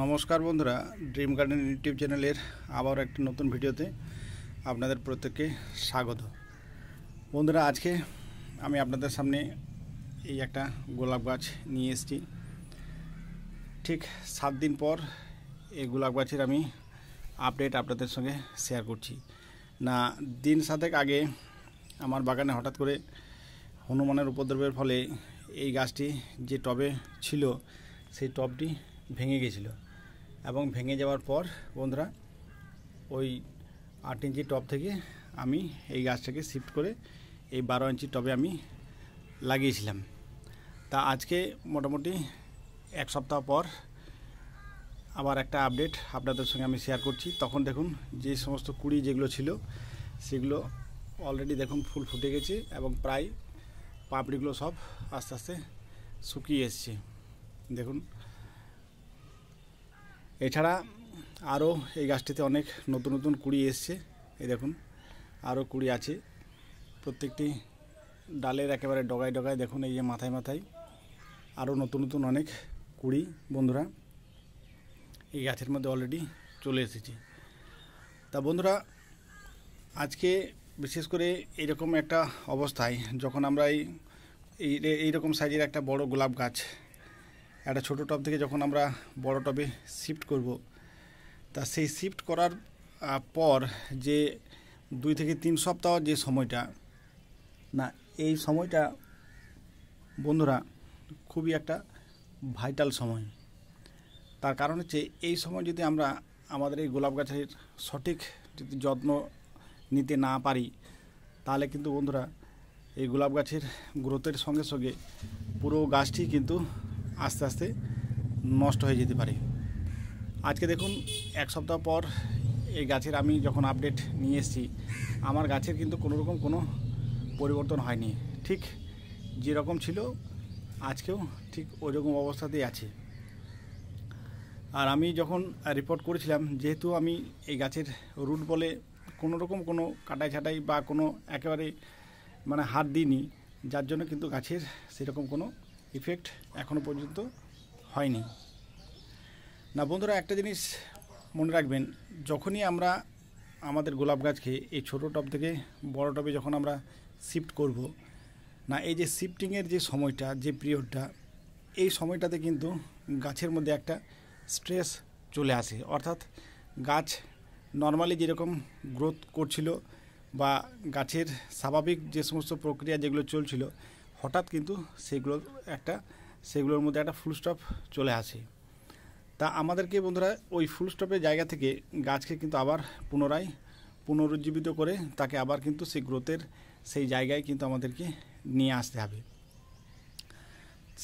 নমস্কার বন্ধুরা dream garden YouTube চ্যানেলের আবার একটি নতুন ভিডিওতে আপনাদের প্রত্যেককে স্বাগত বন্ধুরা আজকে আমি আপনাদের সামনে এই একটা গোলাপ গাছ নিয়ে এসেছি ঠিক সাত দিন পর এই গোলাপ গাছের আমি আপডেট আপনাদের সঙ্গে শেয়ার করছি না দিন সাতেক আগে আমার বাগানে হঠাৎ করে হনুমানের উপদ্রবের ফলে এই গাছটি যে টবে ছিল সেই টবটি ভেঙে গেছিল এবং ভেঙে যাওয়ার পর বন্ধুরা ওই আট ইঞ্চি টপ থেকে আমি এই গাছটাকে শিফট করে এই বারো ইঞ্চি টবে আমি লাগিয়েছিলাম তা আজকে মোটামুটি এক সপ্তাহ পর আবার একটা আপডেট আপনাদের সঙ্গে আমি শেয়ার করছি তখন দেখুন যে সমস্ত কুড়ি যেগুলো ছিল সেগুলো অলরেডি দেখুন ফুল ফুটে গেছে এবং প্রায় পাপড়িগুলো সব আস্তে আস্তে শুকিয়ে এসছে দেখুন এছাড়া আরও এই গাছটিতে অনেক নতুন নতুন কুড়ি এসছে এই দেখুন আরও কুড়ি আছে প্রত্যেকটি ডালের একেবারে ডগায় ডগায় দেখুন এই যে মাথায় মাথায় আরও নতুন নতুন অনেক কুড়ি বন্ধুরা এই গাছের মধ্যে অলরেডি চলে এসেছি তা বন্ধুরা আজকে বিশেষ করে এরকম একটা অবস্থায় যখন আমরা এই এইরকম সাইজের একটা বড় গোলাপ গাছ একটা ছোট টব থেকে যখন আমরা বড় টবে শিফট করব তা সেই শিফট করার পর যে দুই থেকে তিন সপ্তাহ যে সময়টা না এই সময়টা বন্ধুরা খুবই একটা ভাইটাল সময় তার কারণ হচ্ছে এই সময় যদি আমরা আমাদের এই গোলাপ গাছের সঠিক যদি যত্ন নিতে না পারি তাহলে কিন্তু বন্ধুরা এই গোলাপ গাছের গ্রোথের সঙ্গে সঙ্গে পুরো গাছটি কিন্তু আস্তে আস্তে নষ্ট হয়ে যেতে পারে আজকে দেখুন এক সপ্তাহ পর এই গাছের আমি যখন আপডেট নিয়ে এসেছি আমার গাছের কিন্তু কোনো রকম কোনো পরিবর্তন হয়নি ঠিক যেরকম ছিল আজকেও ঠিক ওইরকম অবস্থাতেই আছে আর আমি যখন রিপোর্ট করেছিলাম যেহেতু আমি এই গাছের রুট বলে কোনো রকম কোনো কাটাই ছাটাই বা কোনো একেবারে মানে হাত দিইনি যার জন্য কিন্তু গাছের সেরকম কোনো ইফেক্ট এখনও পর্যন্ত হয়নি না বন্ধুরা একটা জিনিস মনে রাখবেন যখনই আমরা আমাদের গোলাপ গাছকে এই ছোটো টব থেকে বড় টবে যখন আমরা শিফট করব না এই যে শিফটিংয়ের যে সময়টা যে পিরিয়ডটা এই সময়টাতে কিন্তু গাছের মধ্যে একটা স্ট্রেস চলে আসে অর্থাৎ গাছ নর্মালি যেরকম গ্রোথ করছিল বা গাছের স্বাভাবিক যে সমস্ত প্রক্রিয়া যেগুলো চলছিল হঠাৎ কিন্তু সেগুলো একটা সেগুলোর মধ্যে একটা ফুল স্টপ চলে আসে তা আমাদেরকে বন্ধুরা ওই ফুল স্টপের জায়গা থেকে গাছকে কিন্তু আবার পুনরায় পুনরুজ্জীবিত করে তাকে আবার কিন্তু সেই গ্রোথের সেই জায়গায় কিন্তু আমাদেরকে নিয়ে আসতে হবে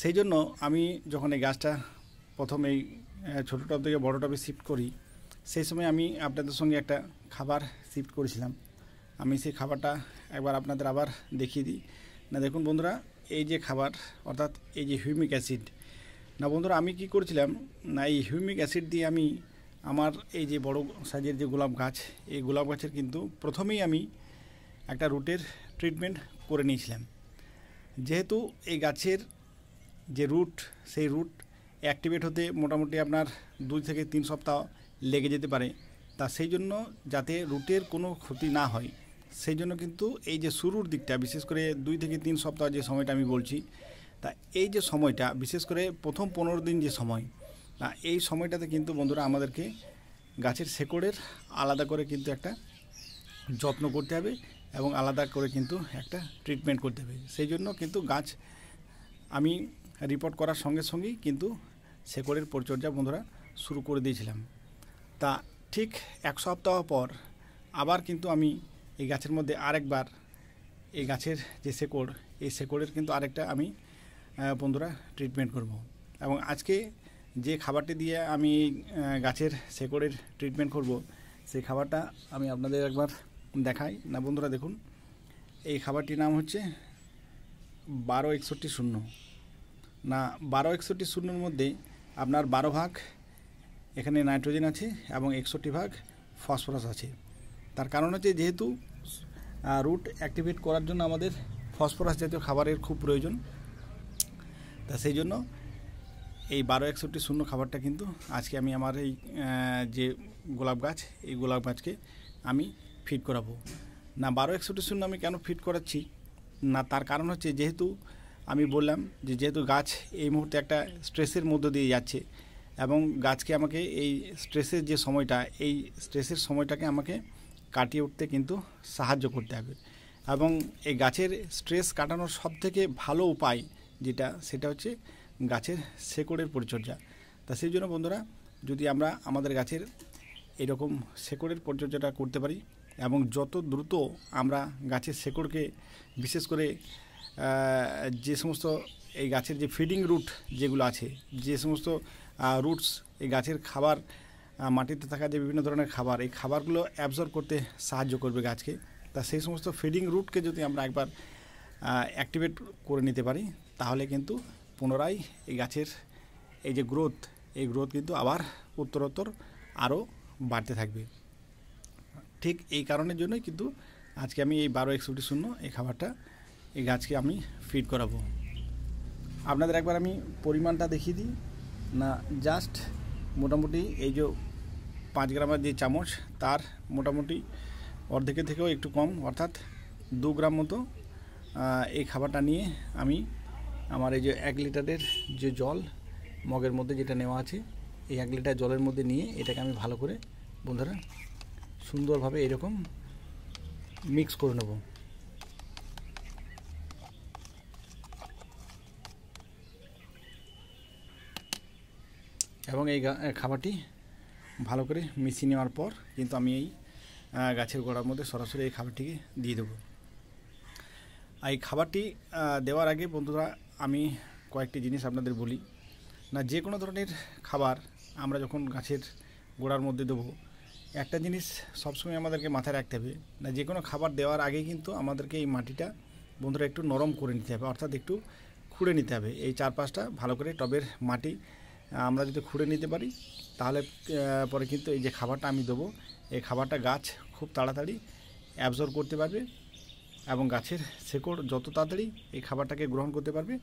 সেই জন্য আমি যখন এই গাছটা প্রথম এই ছোটো টপ থেকে বড় টপে শিফট করি সেই সময় আমি আপনাদের সঙ্গে একটা খাবার শিফট করেছিলাম আমি সেই খাবারটা একবার আপনাদের আবার দেখিয়ে দিই না দেখুন বন্ধুরা এই যে খাবার অর্থাৎ এই যে হিউমিক অ্যাসিড না বন্ধুরা আমি কি করেছিলাম না এই হিউমিক অ্যাসিড দিয়ে আমি আমার এই যে বড় সাইজের যে গোলাপ গাছ এই গোলাপ গাছের কিন্তু প্রথমেই আমি একটা রুটের ট্রিটমেন্ট করে নিয়েছিলাম যেহেতু এই গাছের যে রুট সেই রুট অ্যাক্টিভেট হতে মোটামুটি আপনার দুই থেকে তিন সপ্তাহ লেগে যেতে পারে তা সেই জন্য যাতে রুটের কোনো ক্ষতি না হয় সেই জন্য কিন্তু এই যে শুরুর দিকটা বিশেষ করে দুই থেকে তিন সপ্তাহ যে সময়টা আমি বলছি তা এই যে সময়টা বিশেষ করে প্রথম পনেরো দিন যে সময় এই সময়টাতে কিন্তু বন্ধুরা আমাদেরকে গাছের শেকড়ের আলাদা করে কিন্তু একটা যত্ন করতে হবে এবং আলাদা করে কিন্তু একটা ট্রিটমেন্ট করতে হবে সেই জন্য কিন্তু গাছ আমি রিপোর্ট করার সঙ্গে সঙ্গেই কিন্তু শেকড়ের পরিচর্যা বন্ধুরা শুরু করে দিয়েছিলাম তা ঠিক এক সপ্তাহ পর আবার কিন্তু আমি এই গাছের মধ্যে আরেকবার এই গাছের যে শেকড় এই শেকড়ের কিন্তু আরেকটা আমি বন্ধুরা ট্রিটমেন্ট করব। এবং আজকে যে খাবারটি দিয়ে আমি গাছের শেকড়ের ট্রিটমেন্ট করব সেই খাবারটা আমি আপনাদের একবার দেখাই না বন্ধুরা দেখুন এই খাবারটির নাম হচ্ছে বারো একষট্টি শূন্য না বারো একষট্টি শূন্যর মধ্যে আপনার বারো ভাগ এখানে নাইট্রোজেন আছে এবং একষট্টি ভাগ ফসফরাস আছে তার কারণ হচ্ছে যেহেতু রুট অ্যাক্টিভেট করার জন্য আমাদের ফসফরাস জাতীয় খাবারের খুব প্রয়োজন তা সেই জন্য এই বারো একষট্টি শূন্য খাবারটা কিন্তু আজকে আমি আমার এই যে গোলাপ গাছ এই গোলাপ গাছকে আমি ফিট করাবো না বারো একষট্টি শূন্য আমি কেন ফিট করাচ্ছি না তার কারণ হচ্ছে যেহেতু আমি বললাম যে যেহেতু গাছ এই মুহূর্তে একটা স্ট্রেসের মধ্য দিয়ে যাচ্ছে এবং গাছকে আমাকে এই স্ট্রেসের যে সময়টা এই স্ট্রেসের সময়টাকে আমাকে কাটিয়ে উঠতে কিন্তু সাহায্য করতে হবে এবং এই গাছের স্ট্রেস কাটানোর সবথেকে ভালো উপায় যেটা সেটা হচ্ছে গাছের শেকড়ের পরিচর্যা তা সেই জন্য বন্ধুরা যদি আমরা আমাদের গাছের এরকম শেকড়ের পরিচর্যাটা করতে পারি এবং যত দ্রুত আমরা গাছের শেকড়কে বিশেষ করে যে সমস্ত এই গাছের যে ফিডিং রুট যেগুলো আছে যে সমস্ত রুটস এই গাছের খাবার মাটিতে থাকা যে বিভিন্ন ধরনের খাবার এই খাবারগুলো অ্যাবজর্ব করতে সাহায্য করবে গাছকে তা সেই সমস্ত ফিডিং রুটকে যদি আমরা একবার অ্যাক্টিভেট করে নিতে পারি তাহলে কিন্তু পুনরায় এই গাছের এই যে গ্রোথ এই গ্রোথ কিন্তু আবার উত্তরোত্তর আরও বাড়তে থাকবে ঠিক এই কারণের জন্যই কিন্তু আজকে আমি এই বারো একষট্টি শূন্য এই খাবারটা এই গাছকে আমি ফিড করাবো আপনাদের একবার আমি পরিমাণটা দেখিয়ে দিই না জাস্ট মোটামুটি এই যে পাঁচ গ্রামের যে চামচ তার মোটামুটি অর্ধেকের থেকেও একটু কম অর্থাৎ দু গ্রাম মতো এই খাবারটা নিয়ে আমি আমার এই যে এক লিটারের যে জল মগের মধ্যে যেটা নেওয়া আছে এই এক লিটার জলের মধ্যে নিয়ে এটাকে আমি ভালো করে বন্ধুরা সুন্দরভাবে এরকম মিক্স করে নেব এবং এই খাবারটি ভালো করে মিশিয়ে নেওয়ার পর কিন্তু আমি এই গাছের গোড়ার মধ্যে সরাসরি এই খাবারটিকে দিয়ে দেবো এই খাবারটি দেওয়ার আগে বন্ধুরা আমি কয়েকটি জিনিস আপনাদের বলি না যে কোনো ধরনের খাবার আমরা যখন গাছের গোড়ার মধ্যে দেবো একটা জিনিস সবসময় আমাদেরকে মাথায় রাখতে হবে না যে কোনো খাবার দেওয়ার আগে কিন্তু আমাদেরকে এই মাটিটা বন্ধুরা একটু নরম করে নিতে হবে অর্থাৎ একটু খুঁড়ে নিতে হবে এই চারপাশটা ভালো করে টবের মাটি আমরা যদি খুঁড়ে নিতে পারি তাহলে পরে কিন্তু এই যে খাবারটা আমি দেবো এই খাবারটা গাছ খুব তাড়াতাড়ি অ্যাবজর্ব করতে পারবে এবং গাছের শেকড় যত তাড়াতাড়ি এই খাবারটাকে গ্রহণ করতে পারবে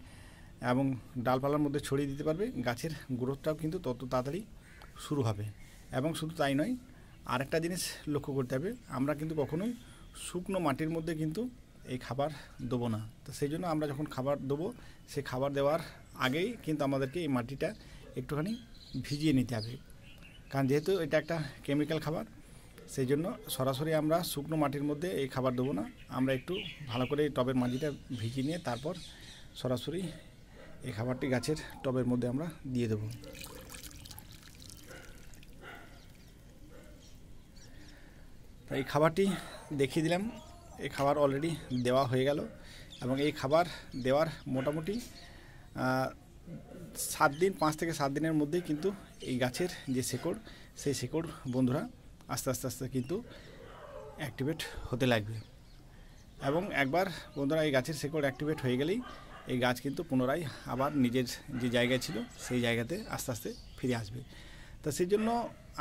এবং ডালপালার মধ্যে ছড়িয়ে দিতে পারবে গাছের গ্রোথটাও কিন্তু তত তাড়াতাড়ি শুরু হবে এবং শুধু তাই নয় আরেকটা জিনিস লক্ষ্য করতে হবে আমরা কিন্তু কখনোই শুকনো মাটির মধ্যে কিন্তু এই খাবার দেবো না তো সেই জন্য আমরা যখন খাবার দেবো সেই খাবার দেওয়ার আগেই কিন্তু আমাদেরকে এই মাটিটা একটুখানি ভিজিয়ে নিতে হবে কারণ যেহেতু এটা একটা কেমিক্যাল খাবার সেই জন্য সরাসরি আমরা শুকনো মাটির মধ্যে এই খাবার দেবো না আমরা একটু ভালো করে টবের মাটিটা ভিজিয়ে নিয়ে তারপর সরাসরি এই খাবারটি গাছের টবের মধ্যে আমরা দিয়ে দেব এই খাবারটি দেখিয়ে দিলাম এই খাবার অলরেডি দেওয়া হয়ে গেল এবং এই খাবার দেওয়ার মোটামুটি সাত দিন পাঁচ থেকে সাত দিনের মধ্যেই কিন্তু এই গাছের যে শেকড় সেই শেকড় বন্ধুরা আস্তে আস্তে আস্তে কিন্তু অ্যাক্টিভেট হতে লাগবে এবং একবার বন্ধুরা এই গাছের শেকড় অ্যাক্টিভেট হয়ে গেলেই এই গাছ কিন্তু পুনরায় আবার নিজের যে জায়গায় ছিল সেই জায়গাতে আস্তে আস্তে ফিরে আসবে তা সেই জন্য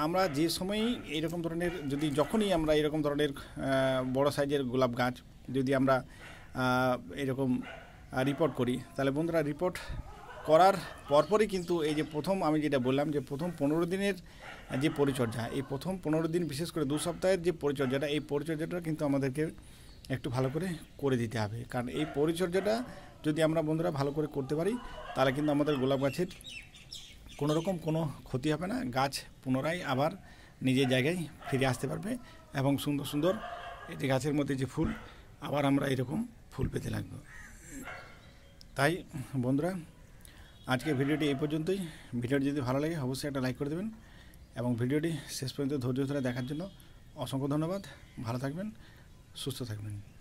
আমরা যে সময়ই এরকম ধরনের যদি যখনই আমরা এরকম ধরনের বড় সাইজের গোলাপ গাছ যদি আমরা এরকম রিপোর্ট করি তাহলে বন্ধুরা রিপোর্ট করার পরপরই কিন্তু এই যে প্রথম আমি যেটা বললাম যে প্রথম পনেরো দিনের যে পরিচর্যা এই প্রথম পনেরো দিন বিশেষ করে দু সপ্তাহের যে পরিচর্যাটা এই পরিচর্যাটা কিন্তু আমাদেরকে একটু ভালো করে করে দিতে হবে কারণ এই পরিচর্যাটা যদি আমরা বন্ধুরা ভালো করে করতে পারি তাহলে কিন্তু আমাদের গোলাপ গাছের কোনো রকম কোনো ক্ষতি হবে না গাছ পুনরায় আবার নিজের জায়গায় ফিরে আসতে পারবে এবং সুন্দর সুন্দর এই যে গাছের মধ্যে যে ফুল আবার আমরা এরকম ফুল পেতে লাগবো তাই বন্ধুরা আজকে ভিডিওটি এই পর্যন্তই ভিডিওটি যদি ভালো লাগে অবশ্যই একটা লাইক করে দেবেন এবং ভিডিওটি শেষ পর্যন্ত ধৈর্য ধরে দেখার জন্য অসংখ্য ধন্যবাদ ভালো থাকবেন সুস্থ থাকবেন